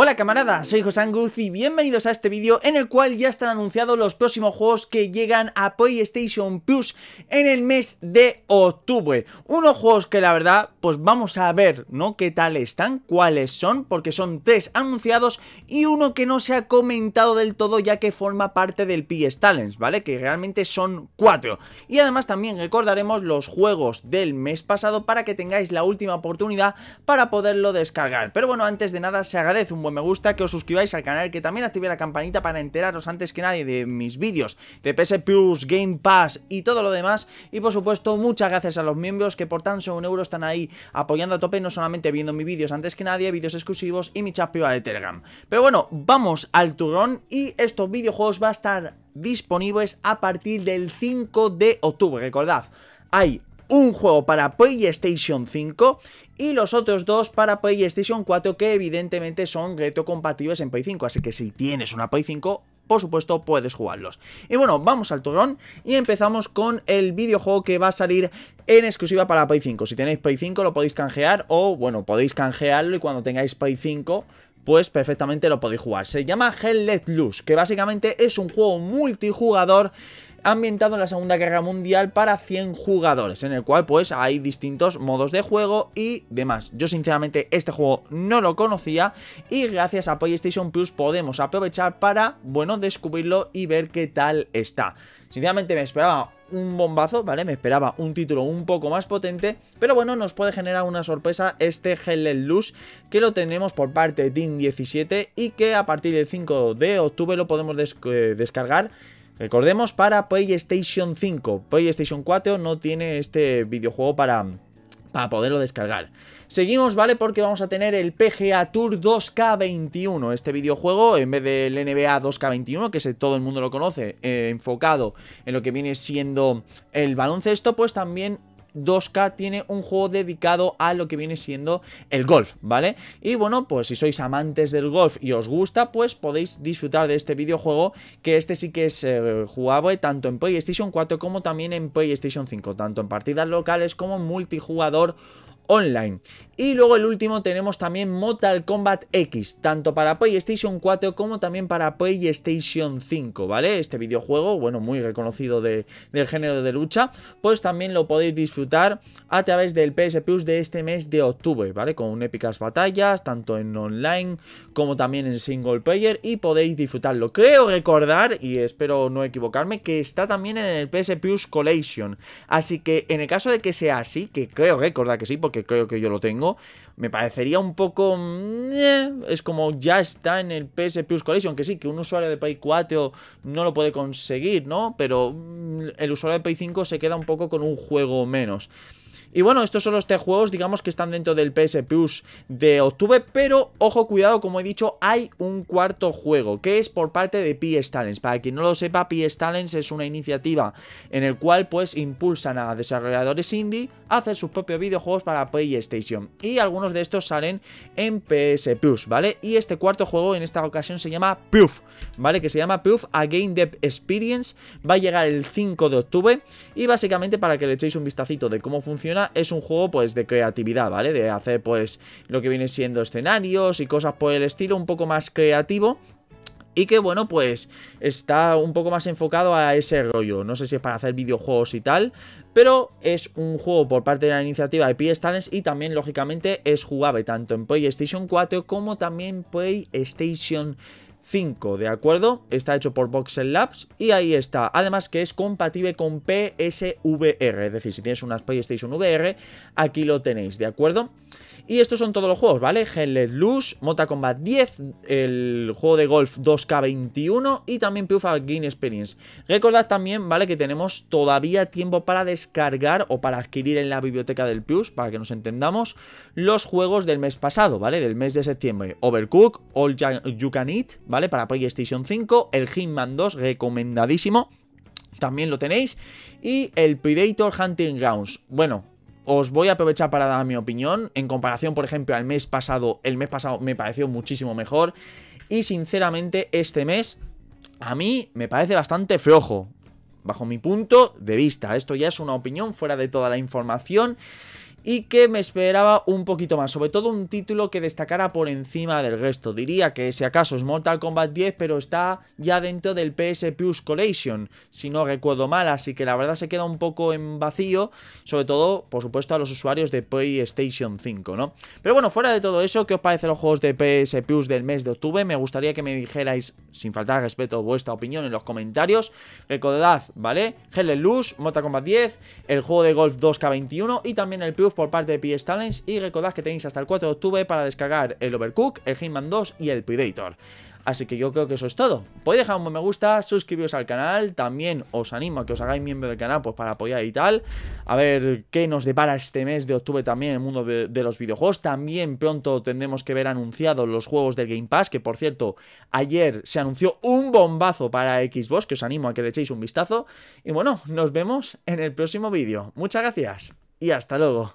Hola camarada, soy José Anguz y bienvenidos a este vídeo en el cual ya están anunciados los próximos juegos que llegan a PlayStation Plus en el mes de octubre. Unos juegos que la verdad, pues vamos a ver, ¿no? ¿Qué tal están? ¿Cuáles son? Porque son tres anunciados y uno que no se ha comentado del todo ya que forma parte del PS Talents, ¿vale? Que realmente son cuatro. Y además también recordaremos los juegos del mes pasado para que tengáis la última oportunidad para poderlo descargar. Pero bueno, antes de nada se agradece un me gusta, que os suscribáis al canal, que también activéis la campanita para enteraros antes que nadie de mis vídeos de PS Plus, Game Pass y todo lo demás. Y por supuesto, muchas gracias a los miembros que por tan solo un euro están ahí apoyando a tope, no solamente viendo mis vídeos antes que nadie, vídeos exclusivos y mi chat privada de Telegram. Pero bueno, vamos al turrón y estos videojuegos va a estar disponibles a partir del 5 de octubre, recordad. Hay un juego para PlayStation 5 y los otros dos para PlayStation 4 que evidentemente son compatibles en Play 5, así que si tienes una Play 5 por supuesto puedes jugarlos. Y bueno, vamos al turrón y empezamos con el videojuego que va a salir en exclusiva para Play 5. Si tenéis Play 5 lo podéis canjear o bueno, podéis canjearlo y cuando tengáis Play 5 pues perfectamente lo podéis jugar. Se llama Hell Let Loose, que básicamente es un juego multijugador ambientado en la Segunda Guerra Mundial para 100 jugadores, en el cual pues hay distintos modos de juego y demás. Yo sinceramente este juego no lo conocía y gracias a PlayStation Plus podemos aprovechar para, bueno, descubrirlo y ver qué tal está. Sinceramente me esperaba un bombazo, ¿vale? Me esperaba un título un poco más potente, pero bueno, nos puede generar una sorpresa este Hell Luz, que lo tenemos por parte de Team 17 y que a partir del 5 de octubre lo podemos eh, descargar Recordemos para PlayStation 5. PlayStation 4 no tiene este videojuego para, para poderlo descargar. Seguimos, ¿vale? Porque vamos a tener el PGA Tour 2K21. Este videojuego, en vez del NBA 2K21, que todo el mundo lo conoce, eh, enfocado en lo que viene siendo el baloncesto, pues también 2K tiene un juego dedicado a lo que viene siendo el golf, ¿vale? Y bueno, pues si sois amantes del golf y os gusta, pues podéis disfrutar de este videojuego, que este sí que es eh, jugable tanto en PlayStation 4 como también en PlayStation 5, tanto en partidas locales como en multijugador online. Y luego el último tenemos también Mortal Kombat X, tanto para PlayStation 4 como también para PlayStation 5, ¿vale? Este videojuego, bueno, muy reconocido del género de lucha, pues también lo podéis disfrutar a través del PS Plus de este mes de octubre, ¿vale? Con épicas batallas, tanto en online como también en single player y podéis disfrutarlo. Creo recordar, y espero no equivocarme, que está también en el PS Plus Collection. Así que en el caso de que sea así, que creo recordar que sí, porque creo que yo lo tengo, me parecería un poco... Mm, eh, es como ya está en el PS Plus Collection, que sí, que un usuario de Play 4 no lo puede conseguir, ¿no? Pero mm, el usuario de Play 5 se queda un poco con un juego menos. Y bueno, estos son los tres juegos, digamos, que están dentro del PS Plus de octubre. Pero ojo, cuidado, como he dicho, hay un cuarto juego que es por parte de PS Talents. Para quien no lo sepa, PS Talents es una iniciativa en el cual pues impulsan a desarrolladores indie a hacer sus propios videojuegos para PlayStation. Y algunos de estos salen en PS Plus, ¿vale? Y este cuarto juego en esta ocasión se llama Proof, ¿vale? Que se llama Proof a Game Dev Experience. Va a llegar el 5 de octubre y básicamente para que le echéis un vistacito de cómo funciona es un juego pues de creatividad, ¿vale? De hacer pues lo que viene siendo escenarios y cosas por el estilo, un poco más creativo. Y que bueno, pues está un poco más enfocado a ese rollo. No sé si es para hacer videojuegos y tal. Pero es un juego por parte de la iniciativa de PS y también, lógicamente, es jugable tanto en PlayStation 4 como también PlayStation 5. 5, ¿de acuerdo? Está hecho por Voxel Labs y ahí está. Además que es compatible con PSVR, es decir, si tienes una PlayStation VR, aquí lo tenéis, ¿de acuerdo? Y estos son todos los juegos, ¿vale? Headless Luz, Mota Combat 10, el juego de golf 2K21 y también PUFA Game Experience. Recordad también, ¿vale? Que tenemos todavía tiempo para descargar o para adquirir en la biblioteca del Plus, para que nos entendamos, los juegos del mes pasado, ¿vale? Del mes de septiembre. Overcook, All You Can Eat, ¿vale? ¿vale? Para PlayStation 5, el Hitman 2, recomendadísimo, también lo tenéis, y el Predator Hunting Grounds. Bueno, os voy a aprovechar para dar mi opinión. En comparación, por ejemplo, al mes pasado, el mes pasado me pareció muchísimo mejor. Y sinceramente, este mes a mí me parece bastante flojo. Bajo mi punto de vista, esto ya es una opinión fuera de toda la información y que me esperaba un poquito más, sobre todo un título que destacara por encima del resto. Diría que si acaso es Mortal Kombat 10, pero está ya dentro del PS Plus Collection, si no recuerdo mal, así que la verdad se queda un poco en vacío, sobre todo, por supuesto, a los usuarios de PlayStation 5, ¿no? Pero bueno, fuera de todo eso, ¿qué os parecen los juegos de PS Plus del mes de octubre? Me gustaría que me dijerais, sin faltar respeto, vuestra opinión en los comentarios. Recordad, ¿vale? Hell Luz, Mortal Kombat 10, el juego de golf 2K21 y también el Plus por parte de PS Talents y recordad que tenéis hasta el 4 de octubre para descargar el Overcook, el Hitman 2 y el Predator. Así que yo creo que eso es todo. Podéis dejar un me gusta, suscribiros al canal, también os animo a que os hagáis miembro del canal pues, para apoyar y tal. A ver qué nos depara este mes de octubre también en el mundo de, de, los videojuegos. También pronto tendremos que ver anunciados los juegos del Game Pass, que por cierto, ayer se anunció un bombazo para Xbox, que os animo a que le echéis un vistazo. Y bueno, nos vemos en el próximo vídeo. Muchas gracias y hasta luego.